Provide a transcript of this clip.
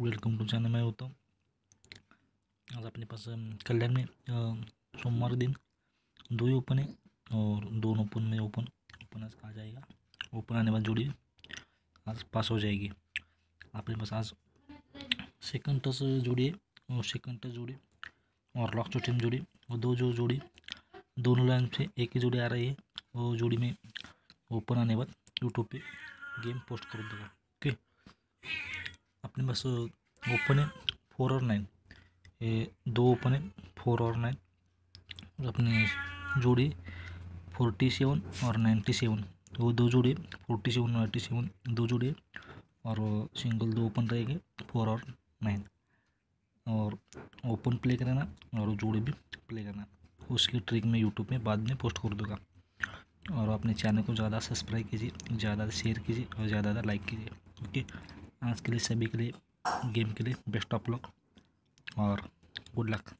welcome to channel मैं होता हूँ आज अपने पास कल्याण में सोमवार दिन दो ही ओपन है और दोनों ओपन में ओपन ओपन आज आ जाएगा ओपन आने बाद जोड़ी आज पास हो जाएगी अपने पास आज सेकंड टस जोड़ी है और सेकंड टस जोड़ी और लॉक में जोड़ी और दो जो जोड़ी दोनों लाइन से एक ही जोड़ी आ रही है और जोड़ी में ओपन आने बाद यूट्यूब पे गेम पोस्ट कर दूँगा ओके अपने पास ओपन है फोर और नाइन ये दो ओपन है फोर और नाइन और अपने जोड़ी फोर्टी सेवन और नाइन्टी सेवन तो वो दो जोड़े फोर्टी सेवन नाइन्टी सेवन दो जोड़े और सिंगल दो ओपन रहेंगे फोर और नाइन और ओपन प्ले करना और जोड़े भी प्ले करना उसकी ट्रिक मैं यूट्यूब में बाद में पोस्ट कर दूँगा और अपने चैनल को ज़्यादा सब्सक्राइब कीजिए ज़्यादा शेयर कीजिए और ज़्यादा लाइक कीजिए ओके आज के लिए सभी के लिए गेम के लिए बेस्ट ऑफ लक और गुड लक